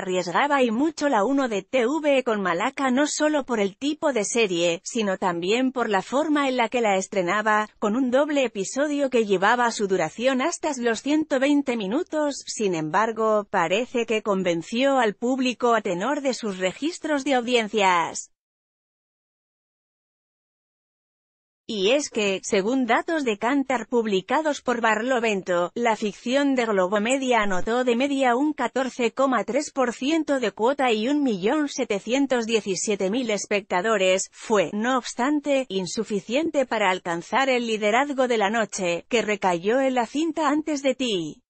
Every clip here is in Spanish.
arriesgaba y mucho la 1 de TV con Malaca no solo por el tipo de serie, sino también por la forma en la que la estrenaba, con un doble episodio que llevaba su duración hasta los 120 minutos, sin embargo, parece que convenció al público a tenor de sus registros de audiencias. Y es que, según datos de Cantar publicados por Barlovento, la ficción de Globo Media anotó de media un 14,3% de cuota y 1.717.000 espectadores, fue, no obstante, insuficiente para alcanzar el liderazgo de la noche, que recayó en la cinta antes de ti.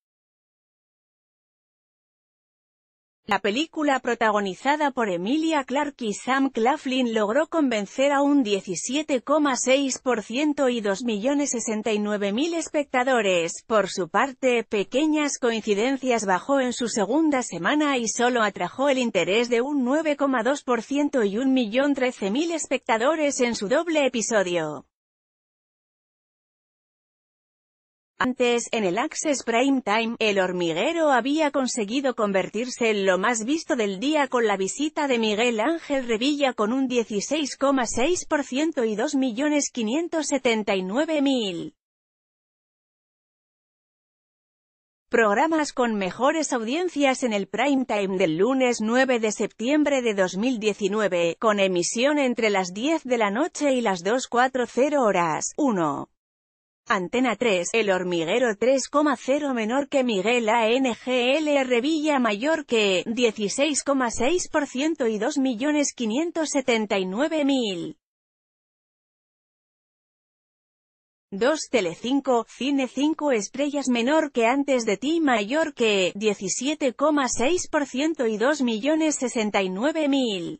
La película protagonizada por Emilia Clarke y Sam Claflin logró convencer a un 17,6% y 2.069.000 espectadores. Por su parte, Pequeñas Coincidencias bajó en su segunda semana y solo atrajo el interés de un 9,2% y 1.013.000 espectadores en su doble episodio. Antes, en el Access Prime Time, El Hormiguero había conseguido convertirse en lo más visto del día con la visita de Miguel Ángel Revilla con un 16,6% y 2.579.000 programas con mejores audiencias en el prime time del lunes 9 de septiembre de 2019, con emisión entre las 10 de la noche y las 2.40 horas. 1. Antena 3, El Hormiguero 3,0 menor que Miguel ANGL Revilla mayor que 16,6% y 2.579.000. 2 Tele 5, Cine 5 estrellas menor que antes de ti mayor que 17,6% y 2.069.000.